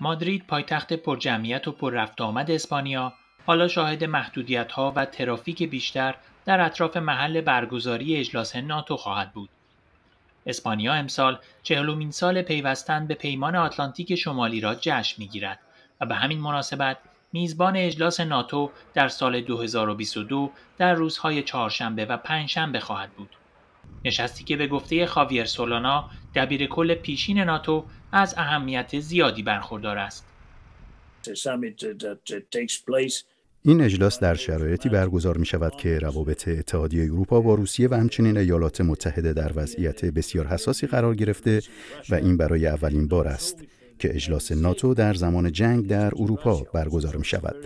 مادرید پایتخت پرجمعیت و پر رفت آمد اسپانیا حالا شاهد محدودیت ها و ترافیک بیشتر در اطراف محل برگزاری اجلاس ناتو خواهد بود. اسپانیا امسال چهلومین سال پیوستن به پیمان آتلانتیک شمالی را جشن میگیرد و به همین مناسبت میزبان اجلاس ناتو در سال 2022 در روزهای چهارشنبه و پنجشنبه خواهد بود. نشستی که به گفته خاویر سولانا دبیر کل پیشین ناتو از اهمیت زیادی برخوردار است. این اجلاس در شرایطی برگزار می شود که روابط اتحادیه اروپا با روسیه و همچنین ایالات متحده در وضعیت بسیار حساسی قرار گرفته و این برای اولین بار است که اجلاس ناتو در زمان جنگ در اروپا برگزار می شود.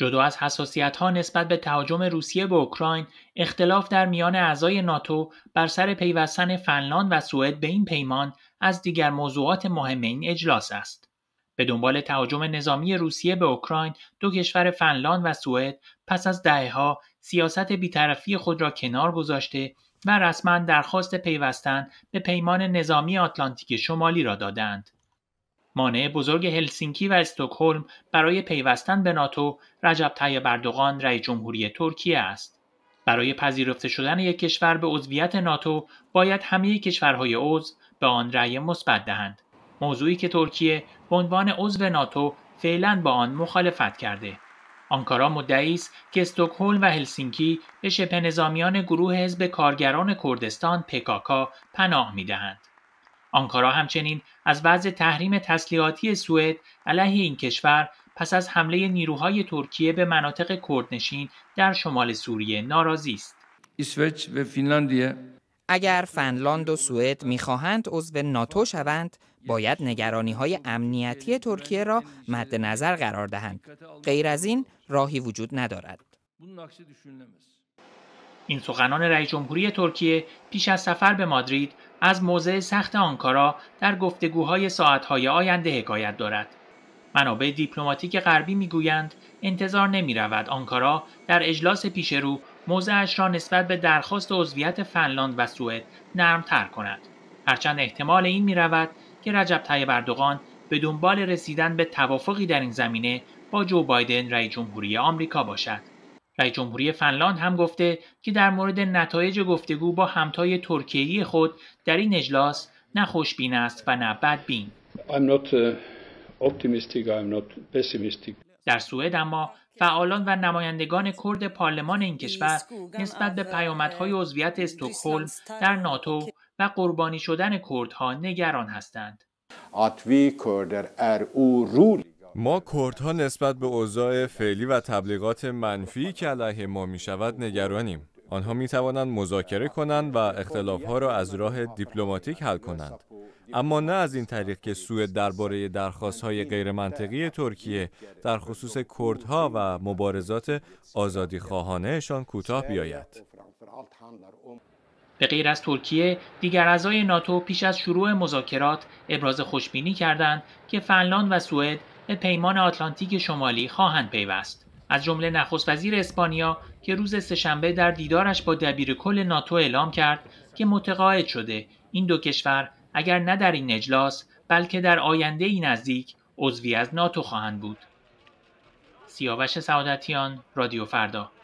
جدا از حساسیت ها نسبت به تهاجم روسیه به اوکراین، اختلاف در میان اعضای ناتو بر سر پیوستن فنلاند و سوئد به این پیمان از دیگر موضوعات مهم این اجلاس است. به دنبال تهاجم نظامی روسیه به اوکراین، دو کشور فنلاند و سوئد پس از دهها سیاست بیطرفی خود را کنار گذاشته و رسما درخواست پیوستن به پیمان نظامی آتلانتیک شمالی را دادند. مانع بزرگ هلسینکی و استکهلم برای پیوستن به ناتو رجب طیب اردوغان رئیس جمهوری ترکیه است برای پذیرفته شدن یک کشور به عضویت ناتو باید همه کشورهای عضو به آن رأی مثبت دهند موضوعی که ترکیه به عنوان عضو ناتو فعلا با آن مخالفت کرده آنکارا مدعی است که استکهلم و هلسینکی به شبه نظامیان گروه حزب کارگران کردستان پکاکا پناه میدهند آنکارا همچنین از وضع تحریم تسلیحاتی سوئد علیه این کشور پس از حمله نیروهای ترکیه به مناطق کردنشین در شمال سوریه ناراضی است. اگر فنلاند و سوئد میخواهند عضو ناتو شوند باید نگرانی های امنیتی ترکیه را مد نظر قرار دهند غیر از این راهی وجود ندارد این سخنان رئیس جمهوری ترکیه پیش از سفر به مادرید از موضع سخت آنکارا در گفتگوهای ساعتهای آینده حکایت دارد. منابع دیپلماتیک غربی میگویند انتظار نمی رود آنکارا در اجلاس پیشرو موضعش را نسبت به درخواست عضویت فنلاند و سوئد تر کند. هرچند احتمال این می رود که رجب طیب بردوغان به دنبال رسیدن به توافقی در این زمینه با جو بایدن رئیس جمهوری آمریکا باشد. رئیس جمهوری فنلاند هم گفته که در مورد نتایج گفتگو با همتای ترکیه خود در این اجلاس نه خوشبین است و نه بدبین. Uh, در سوئد اما فعالان و نمایندگان کرد پارلمان این کشور نسبت به پیامدهای عضویت استکهلم در ناتو و قربانی شدن کردها نگران هستند. ما کردها نسبت به اوضاع فعلی و تبلیغات منفی که علیه ما می شود نگرانیم. آنها می توانند مذاکره کنند و اختلاف ها را از راه دیپلماتیک حل کنند. اما نه از این طریق که سوئد درباره درخواست های غیرمنطقی ترکیه در خصوص کردها و مبارزات آزادی خواهانهشان کوتاه بیاید. به غیر از ترکیه، دیگر اعضای ناتو پیش از شروع مذاکرات ابراز خوشبینی کردند که فنلاند و سوئد به پیمان آتلانتیک شمالی خواهند پیوست از جمله نخست وزیر اسپانیا که روز سهشنبه در دیدارش با دبیر کل ناتو اعلام کرد که متقاعد شده این دو کشور اگر نه در این اجلاس بلکه در آینده ای نزدیک عضوی از ناتو خواهند بود. سیاوش سعادتیان رادیو فردا